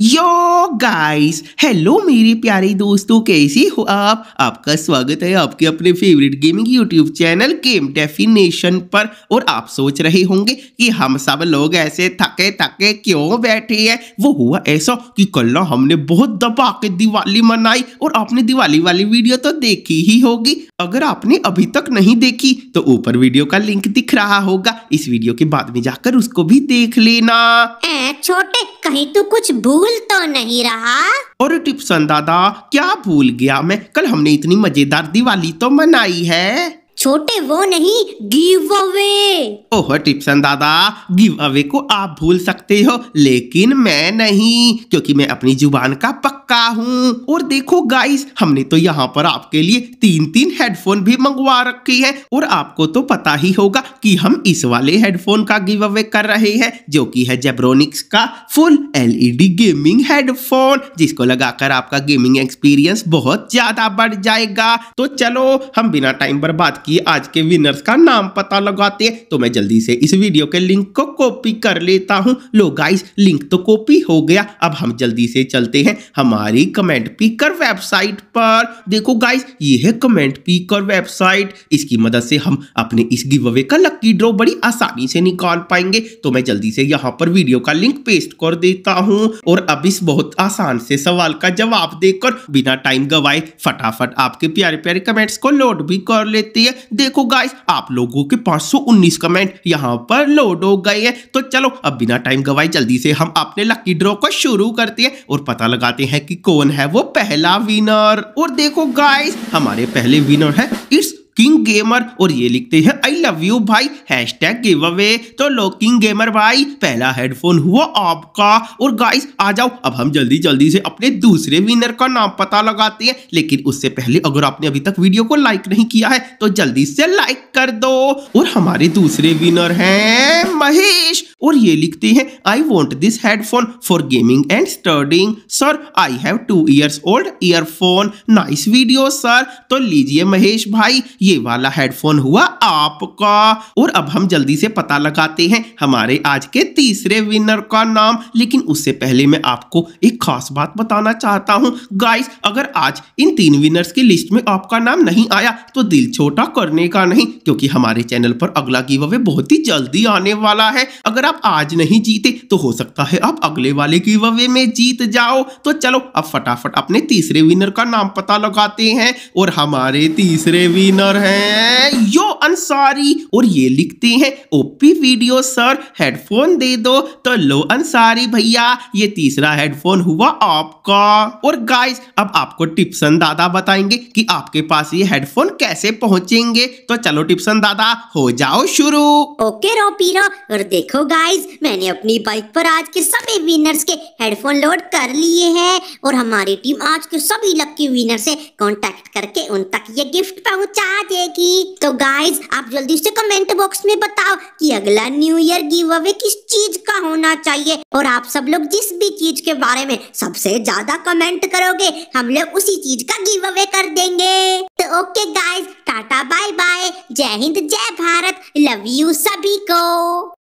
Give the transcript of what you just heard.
yo guys hello मेरे प्यारे दोस्तों कैसे हो आप आपका स्वागत है आपके अपने favourite gaming YouTube channel Game Definition पर और आप सोच रहे होंगे कि हम सब लोग ऐसे थके थके क्यों बैठे हैं वो हुआ ऐसा कि कल ना हमने बहुत दबा के दिवाली मनाई और आपने दिवाली वाली वीडियो तो देखी ही होगी अगर आपने अभी तक नहीं देखी तो ऊपर वीडियो का लिंक दिख रहा होगा इस वीडियो के बाद में जाकर उसको भी देख लेना छोटे कहीं तो कुछ भूल भूल तो नहीं रहा और टिप्सन दादा क्या भूल गया मैं कल हमने इतनी मजेदार दिवाली तो मनाई है छोटे वो नहीं गिव अवे ओह टिप्सन दादा गिव अवे को आप भूल सकते हो लेकिन मैं नहीं क्योंकि मैं अपनी जुबान का पक्का हूँ और देखो गाइस हमने तो यहाँ पर आपके लिए तीन तीन हेडफोन भी मंगवा रखी है और आपको तो पता ही होगा कि हम इस वाले हेडफोन का गिव अवे कर रहे हैं जो कि है जेब्रोनिक्स का फुल एलईडी गेमिंग हेडफोन जिसको लगाकर आपका गेमिंग एक्सपीरियंस बहुत ज्यादा बढ़ जाएगा तो चलो हम बिना टाइम बर्बाद कि आज के विनर्स का नाम पता लगाते हैं तो मैं जल्दी से इस वीडियो के लिंक को कॉपी कर लेता हूँ लो गाइस लिंक तो कॉपी हो गया अब हम जल्दी से चलते हैं हमारी कमेंट पीकर वेबसाइट पर देखो गाइस ये है कमेंट पीकर वेबसाइट इसकी मदद से हम अपने इस गिव अवे का लक्की ड्रॉ बड़ी आसानी से निकाल पाएंगे तो मैं जल्दी से यहाँ पर वीडियो का लिंक पेस्ट कर देता हूँ और अब इस बहुत आसान से सवाल का जवाब देकर बिना टाइम गवाए फटाफट आपके प्यारे प्यारे कमेंट्स को लोड भी कर लेती है देखो गाइस आप लोगों के 519 कमेंट यहाँ पर लोड हो गए हैं तो चलो अब बिना टाइम गवाए जल्दी से हम अपने लकी ड्रॉ को शुरू करते हैं और पता लगाते हैं कि कौन है वो पहला विनर और देखो गाइस हमारे पहले विनर है इट्स किंग गेमर और ये लिखते हैं आई लव यू भाई हैश टैग गिव अवे तो लो किंग गेमर भाई पहला हेडफोन हुआ आपका और गाइस आ जाओ अब हम जल्दी जल्दी से अपने दूसरे विनर का नाम पता लगाते हैं लेकिन उससे पहले अगर आपने अभी तक वीडियो को लाइक नहीं किया है तो जल्दी से लाइक कर दो और हमारे दूसरे विनर हैं महेश और ये लिखते हैं I want this headphone for gaming and studying sir I have two years old earphone nice video sir तो लीजिए महेश भाई ये वाला हेडफोन हुआ आपका और अब हम जल्दी से पता लगाते हैं हमारे आज के तीसरे विनर का नाम लेकिन उससे पहले मैं आपको एक खास बात बताना चाहता हूँ गाइस अगर आज इन तीन विनर्स की लिस्ट में आपका नाम नहीं आया तो दिल छोटा करने का नहीं क्योंकि हमारे चैनल पर अगला गिव अवे बहुत ही जल्दी आने वाला है अगर आप आज नहीं जीते तो हो सकता है आप अगले वाले गिव अवे में जीत जाओ तो चलो अब फटाफट अपने तीसरे विनर का नाम पता लगाते हैं और हमारे तीसरे विनर हैं यो अंसारी और ये लिखते हैं ओपी वीडियो सर हेडफोन दे दो तो लो अंसारी भैया ये तीसरा हेडफोन हुआ आपका और गाइस अब आपको टिप्सन दादा बताएंगे कि आपके पास ये हेडफोन कैसे पहुंचेंगे तो चलो टिप्सन दादा हो जाओ शुरू ओके रो पीरो और देखो गाइस मैंने अपनी बाइक पर आज के सभी विनर्स के हेडफोन लोड कर लिए हैं और हमारी टीम आज के सभी लक्की विनर से कॉन्टेक्ट करके उन तक ये गिफ्ट पहुँचा बात ये की तो गाइस आप जल्दी से कमेंट बॉक्स में बताओ कि अगला न्यू ईयर गिव अवे किस चीज का होना चाहिए और आप सब लोग जिस भी चीज के बारे में सबसे ज्यादा कमेंट करोगे हम लोग उसी चीज का गिव अवे कर देंगे तो okay guys tata bye bye जय हिंद जय भारत लव यू सभी को